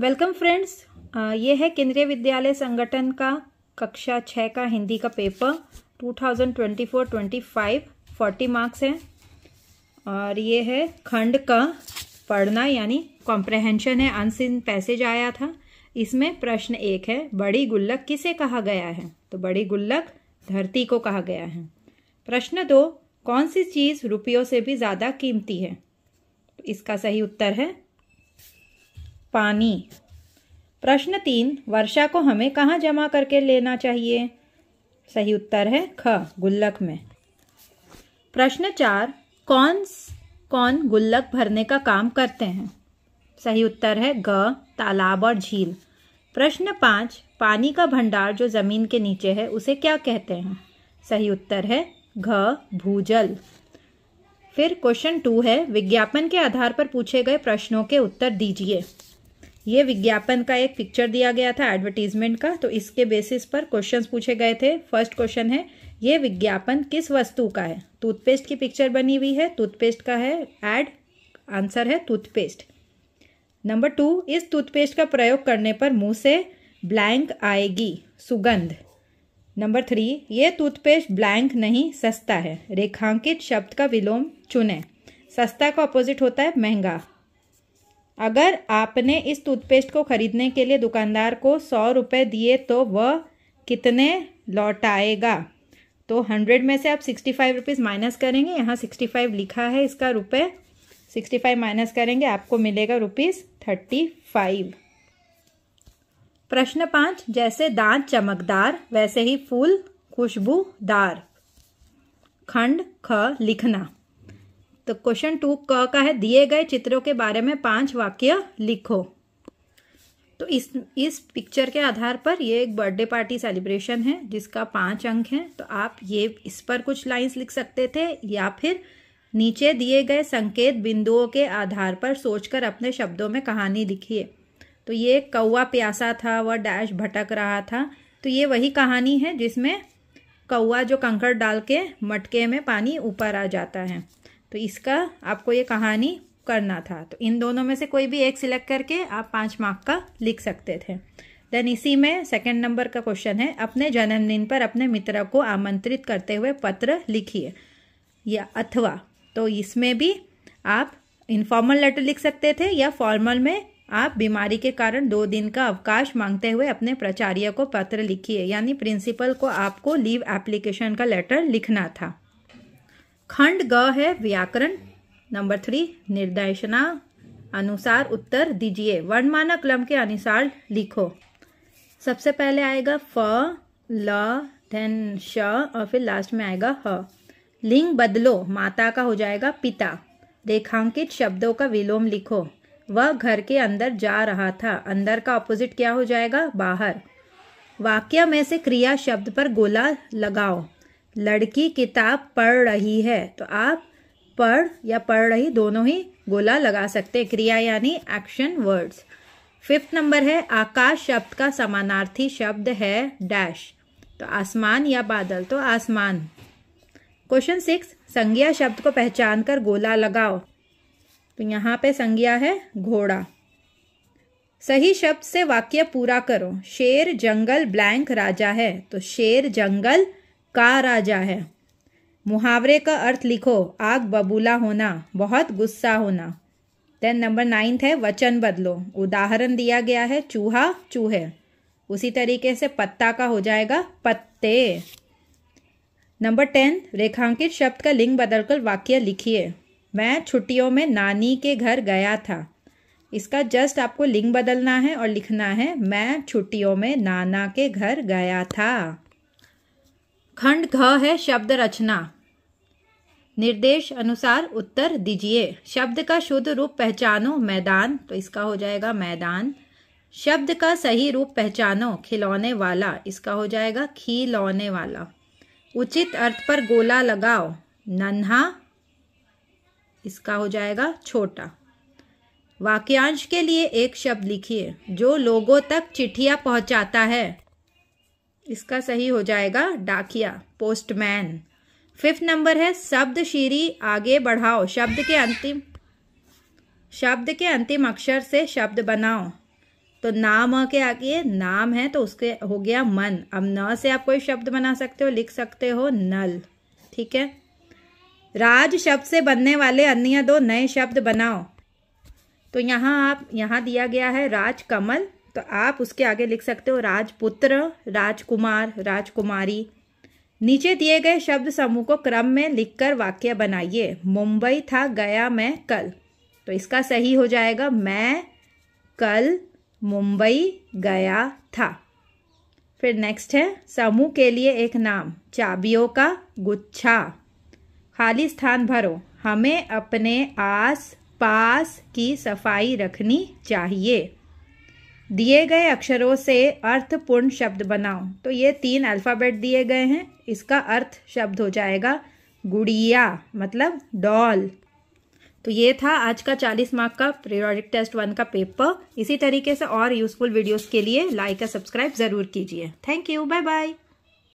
welcome friends ये है केंद्रीय विद्यालय संगठन का कक्षा छः का हिंदी का पेपर 2024-25 40 मार्क्स है और ये है खंड का पढ़ना यानी कॉम्प्रहेंशन है अनसिन पैसेज आया था इसमें प्रश्न एक है बड़ी गुल्लक किसे कहा गया है तो बड़ी गुल्लक धरती को कहा गया है प्रश्न दो कौन सी चीज़ रुपयों से भी ज़्यादा कीमती है इसका सही उत्तर है पानी प्रश्न तीन वर्षा को हमें कहाँ जमा करके लेना चाहिए सही उत्तर है ख गुल्लक में प्रश्न चार कौन कौन गुल्लक भरने का काम करते हैं सही उत्तर है ग तालाब और झील प्रश्न पाँच पानी का भंडार जो जमीन के नीचे है उसे क्या कहते हैं सही उत्तर है घ भूजल फिर क्वेश्चन टू है विज्ञापन के आधार पर पूछे गए प्रश्नों के उत्तर दीजिए ये विज्ञापन का एक पिक्चर दिया गया था एडवर्टीजमेंट का तो इसके बेसिस पर क्वेश्चंस पूछे गए थे फर्स्ट क्वेश्चन है ये विज्ञापन किस वस्तु का है टूथपेस्ट की पिक्चर बनी हुई है टूथपेस्ट का है एड आंसर है टूथपेस्ट नंबर टू इस टूथपेस्ट का प्रयोग करने पर मुंह से ब्लैंक आएगी सुगंध नंबर थ्री ये टूथपेस्ट ब्लैंक नहीं सस्ता है रेखांकित शब्द का विलोम चुने सस्ता का अपोजिट होता है महंगा अगर आपने इस टूथपेस्ट को ख़रीदने के लिए दुकानदार को सौ रुपये दिए तो वह कितने लौटाएगा तो हंड्रेड में से आप सिक्सटी फाइव रुपीज़ माइनस करेंगे यहाँ सिक्सटी फाइव लिखा है इसका रुपये सिक्सटी फाइव माइनस करेंगे आपको मिलेगा रुपीज़ थर्टी फाइव प्रश्न पाँच जैसे दांत चमकदार वैसे ही फूल खुशबूदार खंड ख लिखना तो क्वेश्चन टू क का है दिए गए चित्रों के बारे में पांच वाक्य लिखो तो इस इस पिक्चर के आधार पर ये एक बर्थडे पार्टी सेलिब्रेशन है जिसका पांच अंक है तो आप ये इस पर कुछ लाइंस लिख सकते थे या फिर नीचे दिए गए संकेत बिंदुओं के आधार पर सोचकर अपने शब्दों में कहानी लिखिए तो ये कौवा प्यासा था वह डैश भटक रहा था तो ये वही कहानी है जिसमें कौवा जो कंकड़ डाल के मटके में पानी ऊपर आ जाता है तो इसका आपको ये कहानी करना था तो इन दोनों में से कोई भी एक सिलेक्ट करके आप पाँच मार्क का लिख सकते थे देन इसी में सेकंड नंबर का क्वेश्चन है अपने जन्मदिन पर अपने मित्र को आमंत्रित करते हुए पत्र लिखिए या अथवा तो इसमें भी आप इनफॉर्मल लेटर लिख सकते थे या फॉर्मल में आप बीमारी के कारण दो दिन का अवकाश मांगते हुए अपने प्राचार्य को पत्र लिखिए यानी प्रिंसिपल को आपको लीव एप्लीकेशन का लेटर लिखना था खंड ग है व्याकरण नंबर थ्री निर्देशना अनुसार उत्तर दीजिए वर्णमाला क्रम के अनुसार लिखो सबसे पहले आएगा फ ल धन श और फिर लास्ट में आएगा ह लिंग बदलो माता का हो जाएगा पिता रेखांकित शब्दों का विलोम लिखो वह घर के अंदर जा रहा था अंदर का ऑपोजिट क्या हो जाएगा बाहर वाक्य में से क्रिया शब्द पर गोला लगाओ लड़की किताब पढ़ रही है तो आप पढ़ या पढ़ रही दोनों ही गोला लगा सकते क्रिया यानी एक्शन वर्ड्स फिफ्थ नंबर है आकाश शब्द का समानार्थी शब्द है डैश तो आसमान या बादल तो आसमान क्वेश्चन सिक्स संज्ञा शब्द को पहचान कर गोला लगाओ तो यहाँ पे संज्ञा है घोड़ा सही शब्द से वाक्य पूरा करो शेर जंगल ब्लैंक राजा है तो शेर जंगल का राजा है मुहावरे का अर्थ लिखो आग बबूला होना बहुत गुस्सा होना देन नंबर नाइन्थ है वचन बदलो उदाहरण दिया गया है चूहा चूहे उसी तरीके से पत्ता का हो जाएगा पत्ते नंबर टेन रेखांकित शब्द का लिंग बदलकर वाक्य लिखिए मैं छुट्टियों में नानी के घर गया था इसका जस्ट आपको लिंग बदलना है और लिखना है मैं छुट्टियों में नाना के घर गया था खंड घ है शब्द रचना निर्देश अनुसार उत्तर दीजिए शब्द का शुद्ध रूप पहचानो मैदान तो इसका हो जाएगा मैदान शब्द का सही रूप पहचानो खिलौने वाला इसका हो जाएगा खिलौने वाला उचित अर्थ पर गोला लगाओ नन्हा इसका हो जाएगा छोटा वाक्यांश के लिए एक शब्द लिखिए जो लोगों तक चिट्ठिया पहुँचाता है इसका सही हो जाएगा डाकिया पोस्टमैन फिफ्थ नंबर है शब्द शीरी आगे बढ़ाओ शब्द के अंतिम शब्द के अंतिम अक्षर से शब्द बनाओ तो नाम के आगे नाम है तो उसके हो गया मन अब न से आप कोई शब्द बना सकते हो लिख सकते हो नल ठीक है राज शब्द से बनने वाले अन्य दो नए शब्द बनाओ तो यहाँ आप यहाँ दिया गया है राज कमल तो आप उसके आगे लिख सकते हो राजपुत्र राजकुमार राजकुमारी नीचे दिए गए शब्द समूह को क्रम में लिखकर वाक्य बनाइए मुंबई था गया मैं कल तो इसका सही हो जाएगा मैं कल मुंबई गया था फिर नेक्स्ट है समूह के लिए एक नाम चाबियों का गुच्छा खाली स्थान भरो हमें अपने आस पास की सफाई रखनी चाहिए दिए गए अक्षरों से अर्थपूर्ण शब्द बनाओ तो ये तीन अल्फ़ाबेट दिए गए हैं इसका अर्थ शब्द हो जाएगा गुड़िया मतलब डॉल तो ये था आज का 40 मार्क का प्रियोडिक टेस्ट वन का पेपर इसी तरीके से और यूज़फुल वीडियोस के लिए लाइक और सब्सक्राइब ज़रूर कीजिए थैंक यू बाय बाय